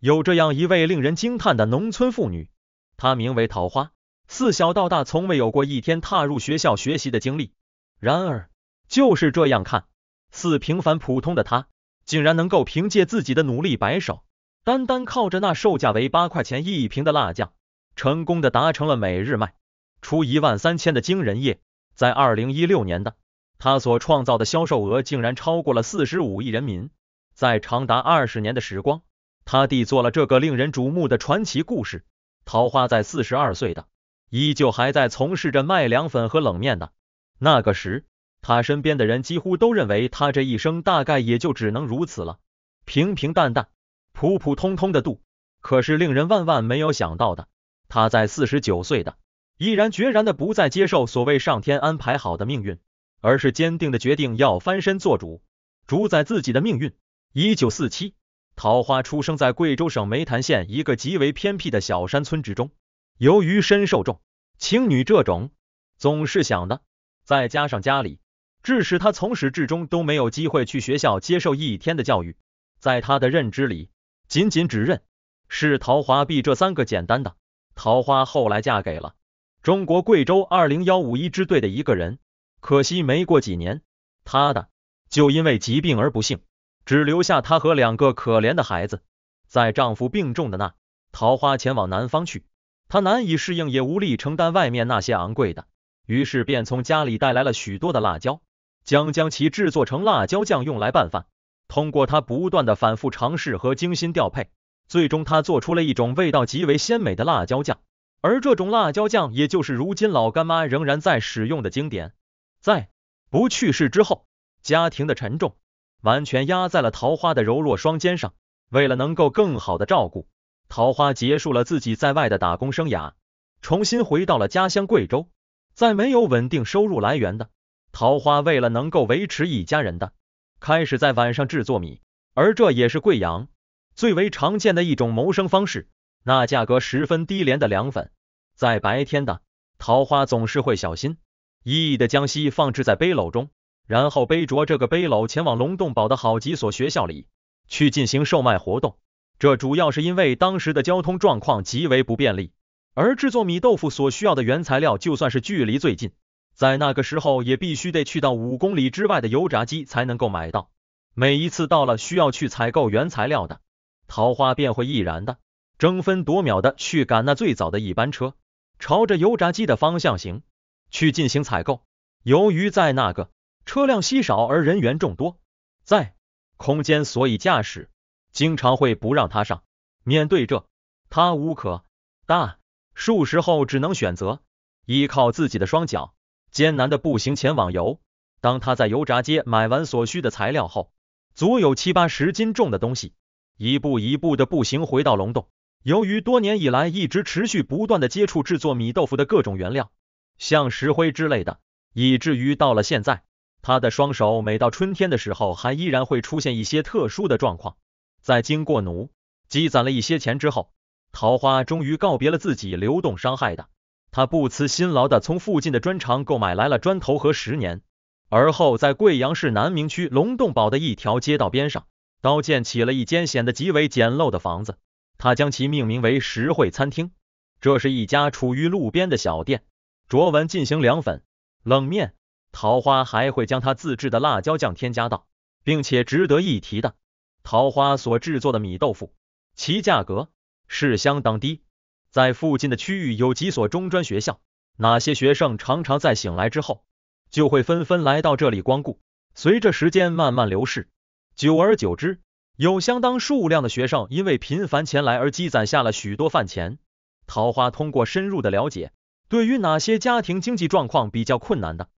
有这样一位令人惊叹的农村妇女，她名为桃花，自小到大从未有过一天踏入学校学习的经历。然而，就是这样看似平凡普通的她，竟然能够凭借自己的努力摆手，单单靠着那售价为八块钱一瓶的辣酱，成功的达成了每日卖出一万三千的惊人业在二零一六年的，她所创造的销售额竟然超过了四十五亿人民，在长达二十年的时光。他弟做了这个令人瞩目的传奇故事。桃花在四十二岁的，依旧还在从事着卖凉粉和冷面的。那个时，他身边的人几乎都认为他这一生大概也就只能如此了，平平淡淡、普普通通的度。可是令人万万没有想到的，他在四十九岁的，毅然决然的不再接受所谓上天安排好的命运，而是坚定的决定要翻身做主，主宰自己的命运。一九四七。桃花出生在贵州省湄潭县一个极为偏僻的小山村之中。由于身受重情女这种总是想的，再加上家里，致使她从始至终都没有机会去学校接受一天的教育。在他的认知里，仅仅只认是桃花、碧这三个简单的。桃花后来嫁给了中国贵州二零幺五一支队的一个人，可惜没过几年，他的就因为疾病而不幸。只留下她和两个可怜的孩子，在丈夫病重的那，桃花前往南方去。她难以适应，也无力承担外面那些昂贵的，于是便从家里带来了许多的辣椒，将将其制作成辣椒酱用来拌饭。通过她不断的反复尝试和精心调配，最终她做出了一种味道极为鲜美的辣椒酱。而这种辣椒酱，也就是如今老干妈仍然在使用的经典。在不去世之后，家庭的沉重。完全压在了桃花的柔弱双肩上。为了能够更好的照顾桃花，结束了自己在外的打工生涯，重新回到了家乡贵州。在没有稳定收入来源的桃花，为了能够维持一家人的，开始在晚上制作米，而这也是贵阳最为常见的一种谋生方式。那价格十分低廉的凉粉，在白天的桃花总是会小心翼翼的将稀放置在背篓中。然后背着这个背篓前往龙洞堡的好几所学校里去进行售卖活动。这主要是因为当时的交通状况极为不便利，而制作米豆腐所需要的原材料，就算是距离最近，在那个时候也必须得去到五公里之外的油炸机才能够买到。每一次到了需要去采购原材料的，桃花便会毅然的争分夺秒的去赶那最早的一班车，朝着油炸机的方向行去进行采购。由于在那个。车辆稀少而人员众多，在空间，所以驾驶经常会不让他上。面对这，他无可，大，数时后只能选择依靠自己的双脚，艰难的步行前往油。当他在油炸街买完所需的材料后，足有七八十斤重的东西，一步一步的步行回到龙洞。由于多年以来一直持续不断的接触制作米豆腐的各种原料，像石灰之类的，以至于到了现在。他的双手每到春天的时候，还依然会出现一些特殊的状况。在经过努积攒了一些钱之后，桃花终于告别了自己流动伤害的。他不辞辛劳的从附近的砖厂购买来了砖头和石碾。而后在贵阳市南明区龙洞堡的一条街道边上，搭建起了一间显得极为简陋的房子。他将其命名为实惠餐厅。这是一家处于路边的小店，卓文进行凉粉、冷面。桃花还会将他自制的辣椒酱添加到，并且值得一提的，桃花所制作的米豆腐，其价格是相当低。在附近的区域有几所中专学校，哪些学生常常在醒来之后，就会纷纷来到这里光顾。随着时间慢慢流逝，久而久之，有相当数量的学生因为频繁前来而积攒下了许多饭钱。桃花通过深入的了解，对于哪些家庭经济状况比较困难的。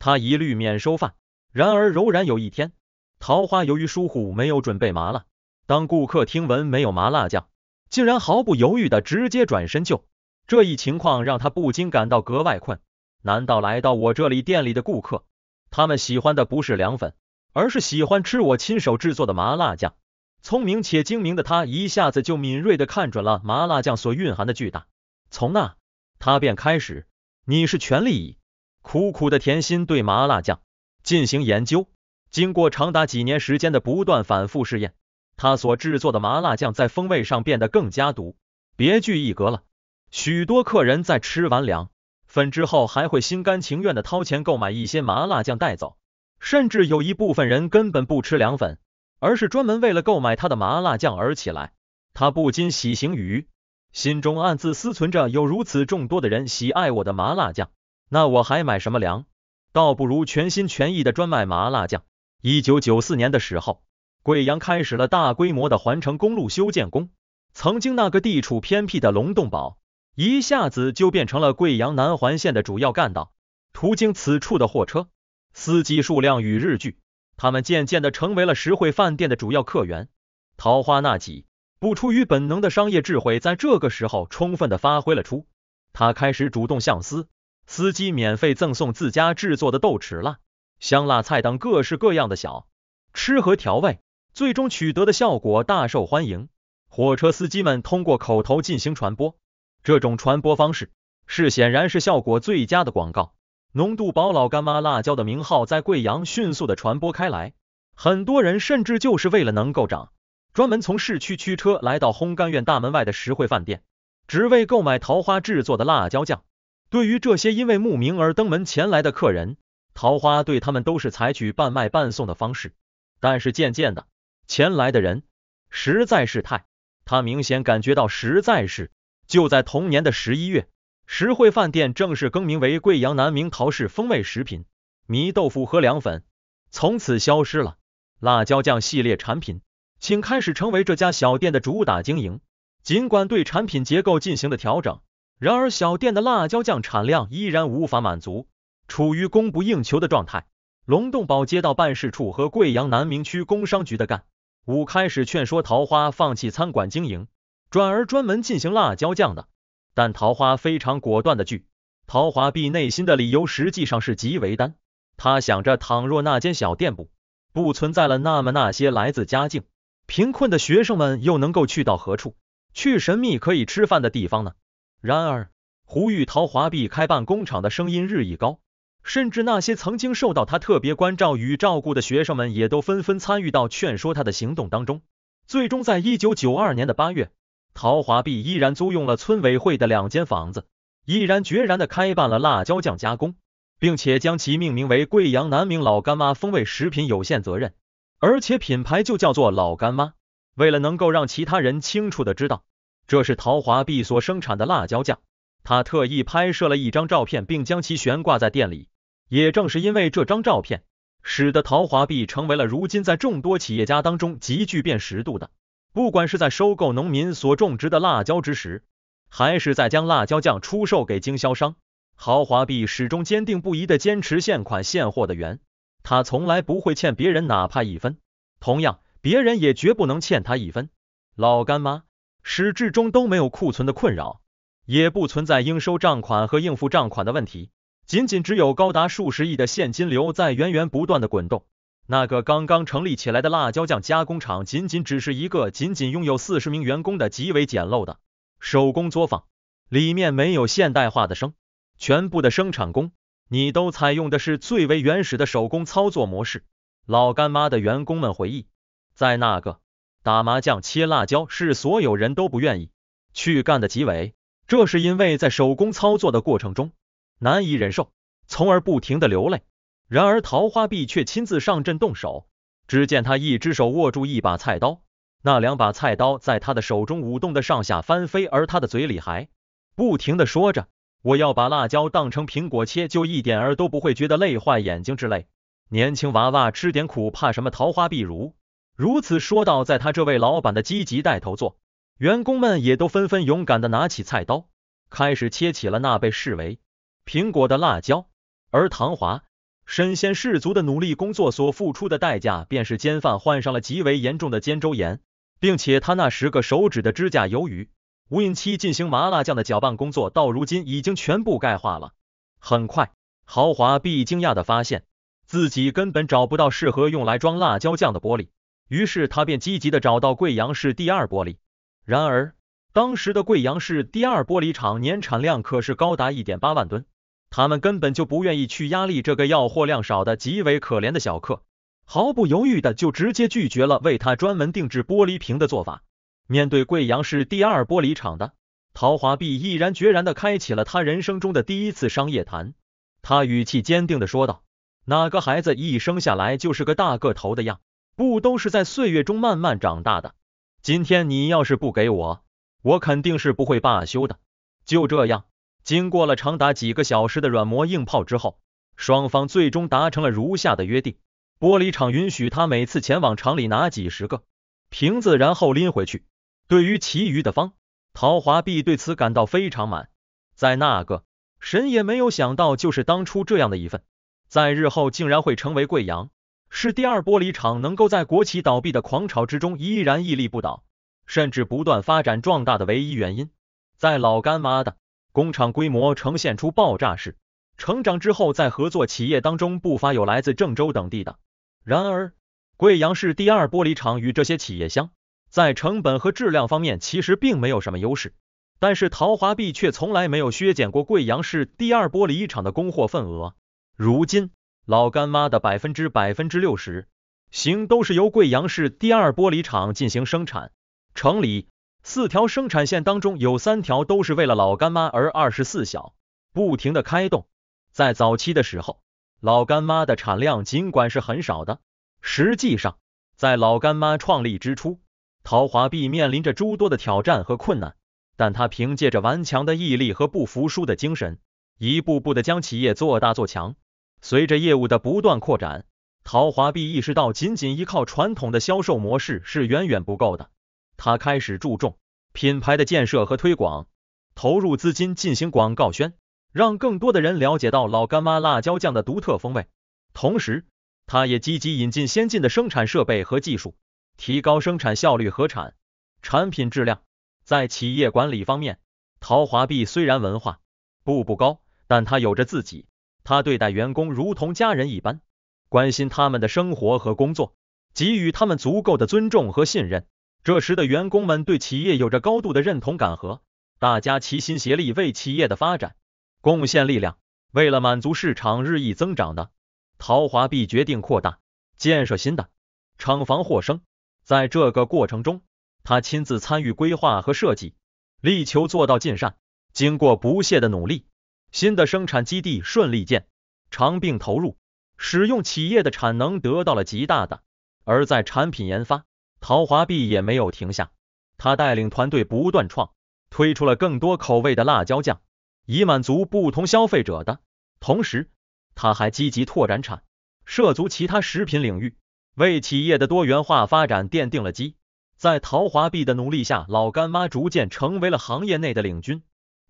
他一律免收饭。然而，柔然有一天，桃花由于疏忽没有准备麻辣。当顾客听闻没有麻辣酱，竟然毫不犹豫的直接转身就。这一情况让他不禁感到格外困。难道来到我这里店里的顾客，他们喜欢的不是凉粉，而是喜欢吃我亲手制作的麻辣酱？聪明且精明的他，一下子就敏锐的看准了麻辣酱所蕴含的巨大。从那，他便开始，你是全利益。苦苦的甜心对麻辣酱进行研究，经过长达几年时间的不断反复试验，他所制作的麻辣酱在风味上变得更加独别具一格了。许多客人在吃完凉粉之后，还会心甘情愿的掏钱购买一些麻辣酱带走，甚至有一部分人根本不吃凉粉，而是专门为了购买他的麻辣酱而起来。他不禁喜形于，心中暗自思存着有如此众多的人喜爱我的麻辣酱。那我还买什么粮？倒不如全心全意的专卖麻辣酱。一九九四年的时候，贵阳开始了大规模的环城公路修建工。曾经那个地处偏僻的龙洞堡，一下子就变成了贵阳南环线的主要干道。途经此处的货车司机数量与日俱他们渐渐的成为了实惠饭店的主要客源。桃花那几不出于本能的商业智慧，在这个时候充分的发挥了出，他开始主动向思。司机免费赠送自家制作的豆豉、辣香辣菜等各式各样的小吃和调味，最终取得的效果大受欢迎。火车司机们通过口头进行传播，这种传播方式是显然是效果最佳的广告。浓度宝老干妈辣椒的名号在贵阳迅速的传播开来，很多人甚至就是为了能够涨，专门从市区驱车来到烘干院大门外的实惠饭店，只为购买桃花制作的辣椒酱。对于这些因为慕名而登门前来的客人，桃花对他们都是采取半卖半送的方式。但是渐渐的，前来的人实在是太……他明显感觉到实在是就在同年的十一月，实惠饭店正式更名为贵阳南明陶氏风味食品，米豆腐和凉粉从此消失了。辣椒酱系列产品请开始成为这家小店的主打经营，尽管对产品结构进行了调整。然而，小店的辣椒酱产量依然无法满足，处于供不应求的状态。龙洞堡街道办事处和贵阳南明区工商局的干部开始劝说桃花放弃餐馆经营，转而专门进行辣椒酱的。但桃花非常果断的拒。陶华碧内心的理由实际上是极为单。他想着，倘若那间小店不不存在了，那么那些来自家境贫困的学生们又能够去到何处？去神秘可以吃饭的地方呢？然而，胡玉陶华碧开办工厂的声音日益高，甚至那些曾经受到他特别关照与照顾的学生们，也都纷纷参与到劝说他的行动当中。最终，在一九九二年的八月，陶华碧依然租用了村委会的两间房子，毅然决然地开办了辣椒酱加工，并且将其命名为“贵阳南明老干妈风味食品有限责任”，而且品牌就叫做老干妈。为了能够让其他人清楚地知道，这是陶华碧所生产的辣椒酱，他特意拍摄了一张照片，并将其悬挂在店里。也正是因为这张照片，使得陶华碧成为了如今在众多企业家当中极具辨识度的。不管是在收购农民所种植的辣椒之时，还是在将辣椒酱出售给经销商，陶华碧始终坚定不移的坚持现款现货的原，他从来不会欠别人哪怕一分，同样，别人也绝不能欠他一分。老干妈。始至终都没有库存的困扰，也不存在应收账款和应付账款的问题，仅仅只有高达数十亿的现金流在源源不断的滚动。那个刚刚成立起来的辣椒酱加工厂，仅仅只是一个仅仅拥有四十名员工的极为简陋的手工作坊，里面没有现代化的生，全部的生产工你都采用的是最为原始的手工操作模式。老干妈的员工们回忆，在那个。打麻将、切辣椒是所有人都不愿意去干的极为，这是因为在手工操作的过程中难以忍受，从而不停的流泪。然而桃花碧却亲自上阵动手，只见他一只手握住一把菜刀，那两把菜刀在他的手中舞动的上下翻飞，而他的嘴里还不停的说着：“我要把辣椒当成苹果切，就一点儿都不会觉得累坏眼睛之类。”年轻娃娃吃点苦，怕什么桃花碧如？如此说到，在他这位老板的积极带头做，员工们也都纷纷勇敢的拿起菜刀，开始切起了那被视为苹果的辣椒。而唐华身先士卒的努力工作，所付出的代价便是肩犯患上了极为严重的肩周炎，并且他那十个手指的指甲由于无印期进行麻辣酱的搅拌工作，到如今已经全部钙化了。很快，豪华 B 惊讶的发现自己根本找不到适合用来装辣椒酱的玻璃。于是他便积极的找到贵阳市第二玻璃，然而当时的贵阳市第二玻璃厂年产量可是高达一点八万吨，他们根本就不愿意去压力这个要货量少的极为可怜的小客，毫不犹豫的就直接拒绝了为他专门定制玻璃瓶的做法。面对贵阳市第二玻璃厂的陶华碧，毅然决然的开启了他人生中的第一次商业谈，他语气坚定的说道：“哪个孩子一生下来就是个大个头的样？”不都是在岁月中慢慢长大的？今天你要是不给我，我肯定是不会罢休的。就这样，经过了长达几个小时的软磨硬泡之后，双方最终达成了如下的约定：玻璃厂允许他每次前往厂里拿几十个瓶子，然后拎回去。对于其余的方陶华碧对此感到非常满。在那个，谁也没有想到，就是当初这样的一份，在日后竟然会成为贵阳。是第二玻璃厂能够在国企倒闭的狂潮之中依然屹立不倒，甚至不断发展壮大的唯一原因。在老干妈的工厂规模呈现出爆炸式成长之后，在合作企业当中不乏有来自郑州等地的。然而，贵阳市第二玻璃厂与这些企业相在成本和质量方面其实并没有什么优势，但是陶华碧却从来没有削减过贵阳市第二玻璃厂的供货份额。如今。老干妈的百分之百分之六十，型都是由贵阳市第二玻璃厂进行生产。城里四条生产线当中，有三条都是为了老干妈而二十四小不停的开动。在早期的时候，老干妈的产量尽管是很少的，实际上在老干妈创立之初，陶华碧面临着诸多的挑战和困难，但他凭借着顽强的毅力和不服输的精神，一步步的将企业做大做强。随着业务的不断扩展，陶华碧意识到仅仅依靠传统的销售模式是远远不够的。他开始注重品牌的建设和推广，投入资金进行广告宣，让更多的人了解到老干妈辣椒酱的独特风味。同时，他也积极引进先进的生产设备和技术，提高生产效率和产产品质量。在企业管理方面，陶华碧虽然文化步步高，但他有着自己。他对待员工如同家人一般，关心他们的生活和工作，给予他们足够的尊重和信任。这时的员工们对企业有着高度的认同感和大家齐心协力为企业的发展贡献力量。为了满足市场日益增长的，陶华碧决定扩大建设新的厂房。获生在这个过程中，他亲自参与规划和设计，力求做到尽善。经过不懈的努力。新的生产基地顺利建，长并投入使用，企业的产能得到了极大的。而在产品研发，陶华碧也没有停下，他带领团队不断创，推出了更多口味的辣椒酱，以满足不同消费者的。同时，他还积极拓展产，涉足其他食品领域，为企业的多元化发展奠定了基。在陶华碧的努力下，老干妈逐渐成为了行业内的领军。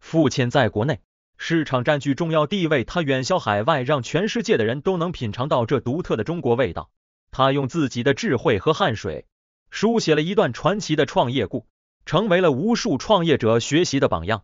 父亲在国内。市场占据重要地位，它远销海外，让全世界的人都能品尝到这独特的中国味道。他用自己的智慧和汗水，书写了一段传奇的创业故，成为了无数创业者学习的榜样。